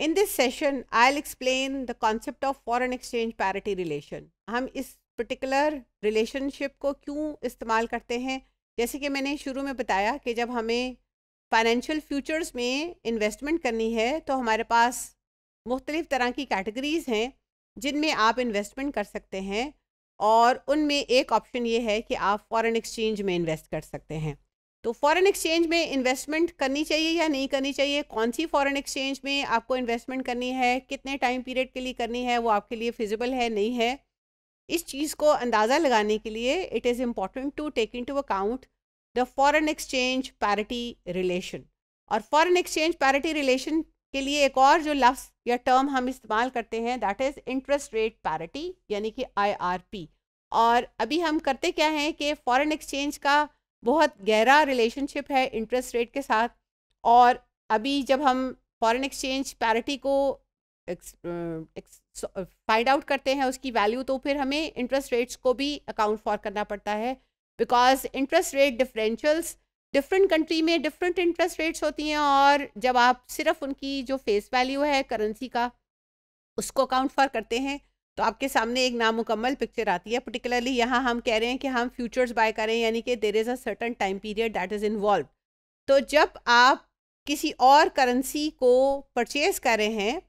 in this session I'll explain the concept of foreign exchange parity relation हम इस particular relationship को क्यों इस्तेमाल करते हैं जैसे कि मैंने शुरू में बताया कि जब हमें फाइनेंशियल फ्यूचर्स में इन्वेस्टमेंट करनी है तो हमारे पास मुख्तलिफ़ तरह की कैटेगरीज़ हैं जिनमें आप इन्वेस्टमेंट कर सकते हैं और उनमें एक ऑप्शन ये है कि आप फॉरेन एक्सचेंज में इन्वेस्ट कर सकते हैं तो फॉरेन एक्सचेंज में इन्वेस्टमेंट करनी चाहिए या नहीं करनी चाहिए कौन सी फॉरेन एक्सचेंज में आपको इन्वेस्टमेंट करनी है कितने टाइम पीरियड के लिए करनी है वो आपके लिए फिजिबल है नहीं है इस चीज़ को अंदाज़ा लगाने के लिए it is important to take in to account the foreign exchange parity relation और फॉरेन एक्सचेंज पैरिटी रिलेशन के लिए एक और जो लफ्स या टर्म हम इस्तेमाल करते हैं that is interest rate parity यानी कि आई और अभी हम करते क्या हैं कि फॉरेन एक्सचेंज का बहुत गहरा रिलेशनशिप है इंटरेस्ट रेट के साथ और अभी जब हम फॉरेन एक्सचेंज पैरिटी को फाइंड आउट uh, uh, करते हैं उसकी वैल्यू तो फिर हमें इंटरेस्ट रेट्स को भी अकाउंट फॉर करना पड़ता है because interest rate differentials different country में डिफरेंट इंटरेस्ट रेट्स होती हैं और जब आप सिर्फ उनकी जो फेस वैल्यू है करेंसी का उसको अकाउंट फॉर करते हैं तो आपके सामने एक नामुकम्मल पिक्चर आती है पर्टिकुलरली यहाँ हम कह रहे हैं कि हम फ्यूचर्स बाय करें यानी कि there is a certain time period that is involve तो जब आप किसी और करेंसी को परचेज कर रहे हैं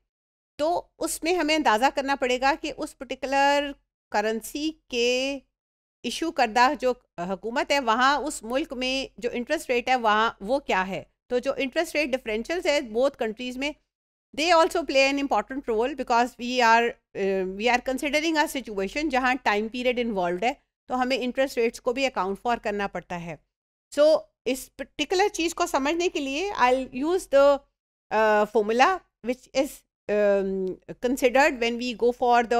तो उसमें हमें अंदाज़ा करना पड़ेगा कि उस पर्टिकुलर करेंसी के इशू करदा जो हुकूमत है वहाँ उस मुल्क में जो इंटरेस्ट रेट है वहाँ वो क्या है तो जो इंटरेस्ट रेट डिफरेंशल्स है बोथ कंट्रीज़ में they also play an important role because we are we are considering a situation जहाँ टाइम पीरियड इन्वॉल्व है तो हमें इंटरेस्ट रेट्स को भी अकाउंट फॉर करना पड़ता है सो so, इस पर्टिकुलर चीज़ को समझने के लिए I use the formula which is considered when we go for the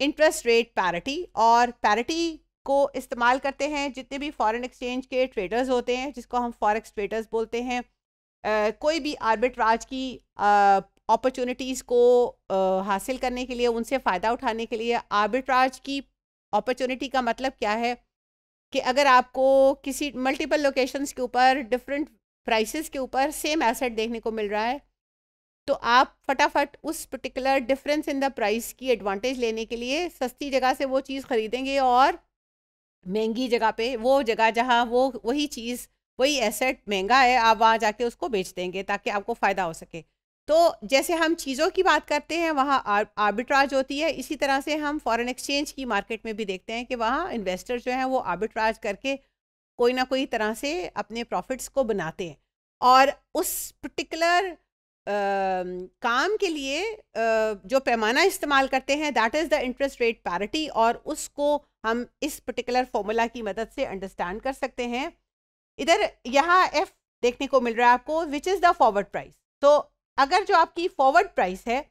interest rate parity और पैरिटी को इस्तेमाल करते हैं जितने भी फॉरेन एक्सचेंज के ट्रेडर्स होते हैं जिसको हम फॉरेक्स ट्रेडर्स बोलते हैं uh, कोई भी आर्बिट्राज की uh, अपॉर्चुनिटीज़ को आ, हासिल करने के लिए उनसे फ़ायदा उठाने के लिए आर्बिट्राज की अपॉर्चुनिटी का मतलब क्या है कि अगर आपको किसी मल्टीपल लोकेशंस के ऊपर डिफरेंट प्राइसेस के ऊपर सेम एसेट देखने को मिल रहा है तो आप फटाफट उस particular difference in the price की एडवांटेज लेने के लिए सस्ती जगह से वो चीज़ ख़रीदेंगे और महंगी जगह पे वो जगह जहाँ वो वही चीज़ वही एसेट महंगा है आप वहाँ जाके उसको बेच देंगे ताकि आपको फ़ायदा हो सके तो जैसे हम चीज़ों की बात करते हैं वहाँ आर्बिट्राज होती है इसी तरह से हम फॉरेन एक्सचेंज की मार्केट में भी देखते हैं कि वहाँ इन्वेस्टर जो हैं वो आर्बिट्राज करके कोई ना कोई तरह से अपने प्रॉफिट्स को बनाते हैं और उस पर्टिकुलर काम के लिए आ, जो पैमाना इस्तेमाल करते हैं that is the interest rate parity और उसको हम इस पर्टिकुलर फॉर्मूला की मदद से अंडरस्टैंड कर सकते हैं इधर यहाँ एफ देखने को मिल रहा है आपको which is the forward price तो अगर जो आपकी फॉरवर्ड प्राइस है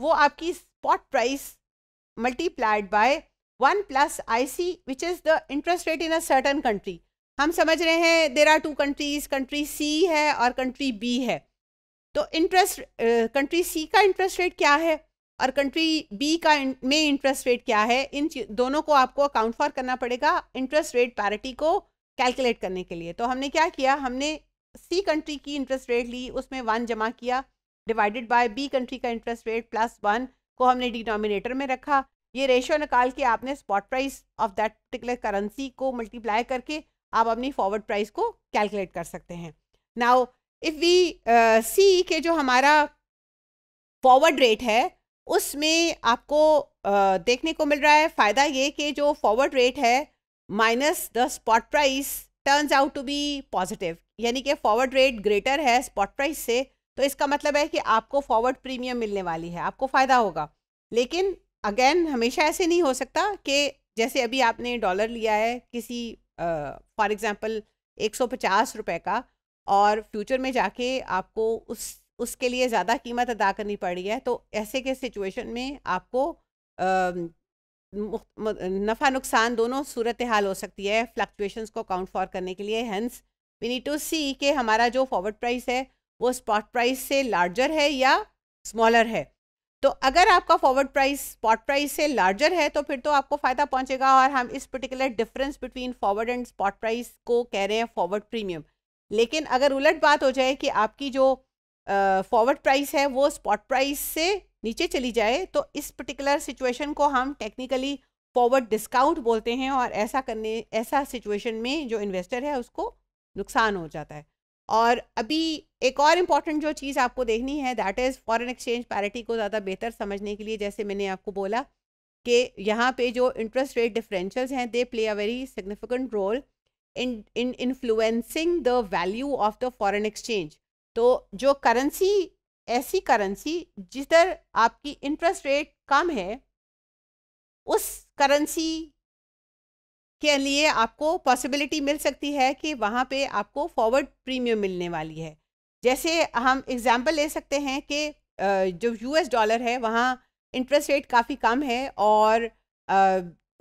वो आपकी spot price multiplied by one plus I C which is the interest rate in a certain country हम समझ रहे हैं there are two countries country C है और कंट्री बी है तो इंटरेस्ट कंट्री सी का इंटरेस्ट रेट क्या है और कंट्री बी का में इंटरेस्ट रेट क्या है इन दोनों को आपको अकाउंट फॉर करना पड़ेगा इंटरेस्ट रेट पैरिटी को कैलकुलेट करने के लिए तो हमने क्या किया हमने सी कंट्री की इंटरेस्ट रेट ली उसमें वन जमा किया डिवाइडेड बाय बी कंट्री का इंटरेस्ट रेट प्लस वन को हमने डिनोमिनेटर में रखा ये रेशो निकाल के आपने spot price of that particular currency को मल्टीप्लाई करके आप अपनी फॉरवर्ड प्राइस को कैलकुलेट कर सकते हैं नाउ इफ़ वी सी के जो हमारा फॉरवर्ड रेट है उसमें आपको uh, देखने को मिल रहा है फ़ायदा ये कि जो फॉरवर्ड रेट है minus the spot price turns out to be positive यानी कि फॉरवर्ड रेट ग्रेटर है स्पॉट प्राइस से तो इसका मतलब है कि आपको फॉरवर्ड प्रीमियम मिलने वाली है आपको फ़ायदा होगा लेकिन अगेन हमेशा ऐसे नहीं हो सकता कि जैसे अभी आपने डॉलर लिया है किसी फॉर एग्ज़ाम्पल एक सौ पचास रुपये का और फ्यूचर में जाके आपको उस उसके लिए ज़्यादा कीमत अदा करनी पड़ी है तो ऐसे के सिचुएशन में आपको आ, नफ़ा नुकसान दोनों सूरत हाल हो सकती है फ्लक्चुएशंस को काउंट फॉर करने के लिए hence we need to see कि हमारा जो फॉरवर्ड प्राइस है वो स्पॉट प्राइस से लार्जर है या स्मॉलर है तो अगर आपका फॉरवर्ड प्राइस स्पॉट प्राइस से लार्जर है तो फिर तो आपको फ़ायदा पहुंचेगा और हम इस particular difference between forward and spot price को कह रहे हैं फॉरवर्ड प्रीमियम लेकिन अगर उलट बात हो जाए कि आपकी जो फॉरवर्ड uh, प्राइस है वो स्पॉट प्राइस से नीचे चली जाए तो इस पर्टिकुलर सिचुएशन को हम टेक्निकली फॉरवर्ड डिस्काउंट बोलते हैं और ऐसा करने ऐसा सिचुएशन में जो इन्वेस्टर है उसको नुकसान हो जाता है और अभी एक और इम्पॉर्टेंट जो चीज़ आपको देखनी है that is foreign exchange parity को ज़्यादा बेहतर समझने के लिए जैसे मैंने आपको बोला कि यहाँ पे जो इंटरेस्ट रेट डिफरेंशियल्स हैं they play a very significant role in in influencing the value of the foreign exchange तो जो करेंसी ऐसी करेंसी जिधर आपकी इंटरेस्ट रेट कम है उस करेंसी के लिए आपको पॉसिबिलिटी मिल सकती है कि वहाँ पे आपको फॉरवर्ड प्रीमियम मिलने वाली है जैसे हम एग्ज़ाम्पल ले सकते हैं कि जो यूएस डॉलर है वहाँ इंटरेस्ट रेट काफ़ी कम है और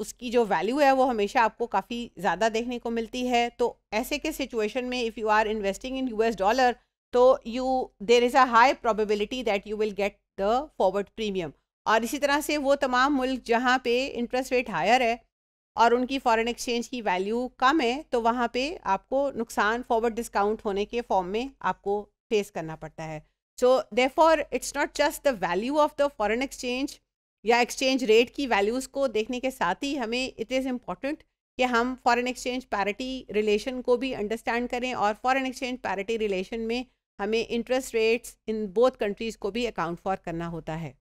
उसकी जो वैल्यू है वो हमेशा आपको काफ़ी ज़्यादा देखने को मिलती है तो ऐसे के सिचुएशन में if you are investing in you dollar तो you there is a high probability that you will get the forward premium और इसी तरह से वो तमाम मुल्क जहाँ पे इंटरेस्ट रेट हायर है और उनकी फ़ॉरेन एक्सचेंज की वैल्यू कम है तो वहाँ पे आपको नुकसान फॉरवर्ड डिस्काउंट होने के फॉर्म में आपको फेस करना पड़ता है so they it's not just the value of the foreign exchange या एक्सचेंज रेट की वैल्यूज़ को देखने के साथ ही हमें इट इज़ इम्पॉर्टेंट कि हम फॉरेन एक्सचेंज पैरिटी रिलेशन को भी अंडरस्टैंड करें और फॉरेन एक्सचेंज पैरिटी रिलेशन में हमें interest rates in both countries को भी अकाउंट फॉर करना होता है